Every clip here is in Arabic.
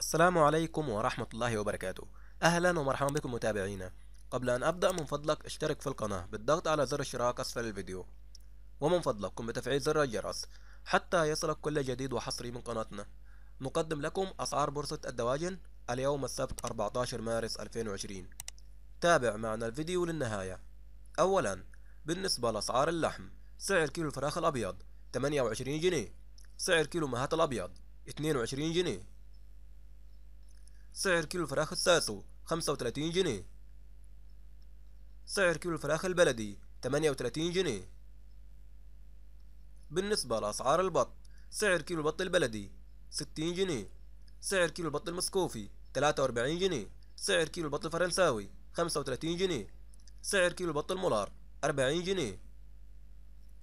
السلام عليكم ورحمة الله وبركاته أهلا ومرحبا بكم متابعينا قبل أن أبدأ من فضلك اشترك في القناة بالضغط على زر الاشتراك أسفل الفيديو ومن فضلك قم بتفعيل زر الجرس حتى يصلك كل جديد وحصري من قناتنا نقدم لكم أسعار بورصة الدواجن اليوم السبت 14 مارس 2020 تابع معنا الفيديو للنهاية أولا بالنسبة لأسعار اللحم سعر كيلو الفراخ الأبيض 28 جنيه سعر كيلو مهات الأبيض 22 جنيه سعر كيلو الفراخ الساسو خمسة وتلاتين جنيه سعر كيلو الفراخ البلدي تمانية وتلاتين جنيه بالنسبة لأسعار البط سعر كيلو البط البلدي ستين جنيه سعر كيلو البط المسكوفي تلاتة وأربعين جنيه سعر كيلو البط الفرنساوي خمسة وتلاتين جنيه سعر كيلو البط المولار أربعين جنيه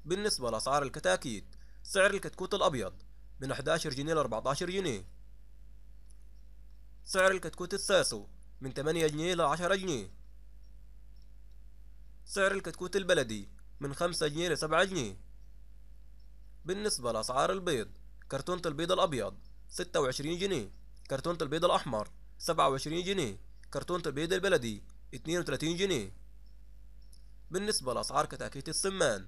بالنسبة لأسعار الكتاكيت سعر الكتكوت الأبيض من 11 جنيه لأربعتاشر جنيه سعر الكتكوت الساسو من 8 جنيه إلى 10 جنيه سعر الكتكوت البلدي من 5 جنيه إلى 7 جنيه بالنسبة لأسعار البيض كرتونة البيض الأبيض 26 جنيه كرتونة البيض الأحمر 27 جنيه كرتونة البيض البلدي 32 جنيه بالنسبة لأسعار كتاكيت السمان